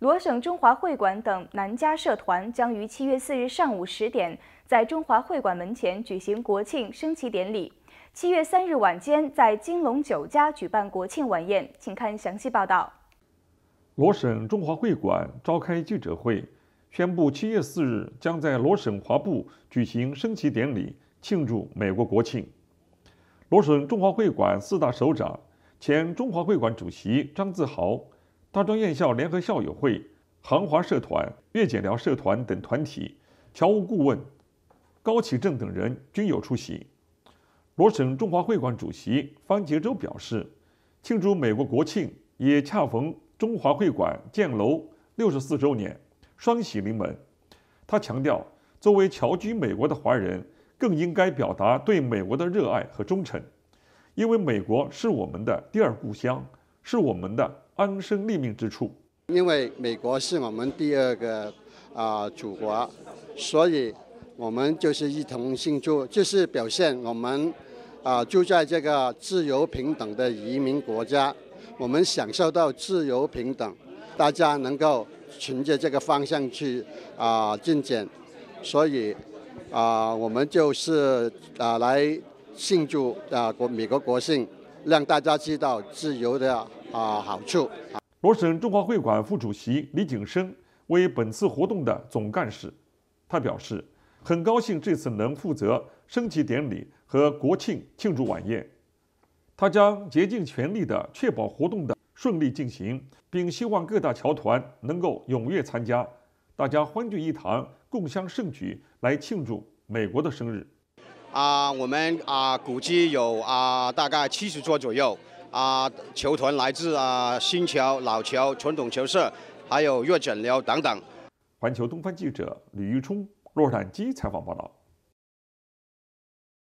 罗省中华会馆等南家社团将于七月四日上午十点在中华会馆门前举行国庆升旗典礼。七月三日晚间在金龙酒家举办国庆晚宴，请看详细报道。罗省中华会馆召开记者会，宣布七月四日将在罗省华埠举行升旗典礼，庆祝美国国庆。罗省中华会馆四大首长，前中华会馆主席张自豪。大专院校联合校友会、航华社团、月柬寮社团等团体，侨务顾问高启正等人均有出席。罗省中华会馆主席方杰洲表示，庆祝美国国庆也恰逢中华会馆建楼六十四周年，双喜临门。他强调，作为侨居美国的华人，更应该表达对美国的热爱和忠诚，因为美国是我们的第二故乡，是我们的。安身立命之处，因为美国是我们第二个啊祖国，所以我们就是一同庆祝，就是表现我们啊住在这个自由平等的移民国家，我们享受到自由平等，大家能够循着这个方向去啊进展，所以啊我们就是啊来庆祝啊国美国国庆，让大家知道自由的。啊，好处！罗省中华会馆副主席李景生为本次活动的总干事，他表示，很高兴这次能负责升旗典礼和国庆庆祝晚宴，他将竭尽全力的确保活动的顺利进行，并希望各大侨团能够踊跃参加，大家欢聚一堂，共襄盛举，来庆祝美国的生日。啊，我们啊，估计有啊，大概七十桌左右。啊，球团来自啊新桥、老桥、传统球社，还有月诊疗等等。环球东方记者吕玉冲洛杉矶采访报道。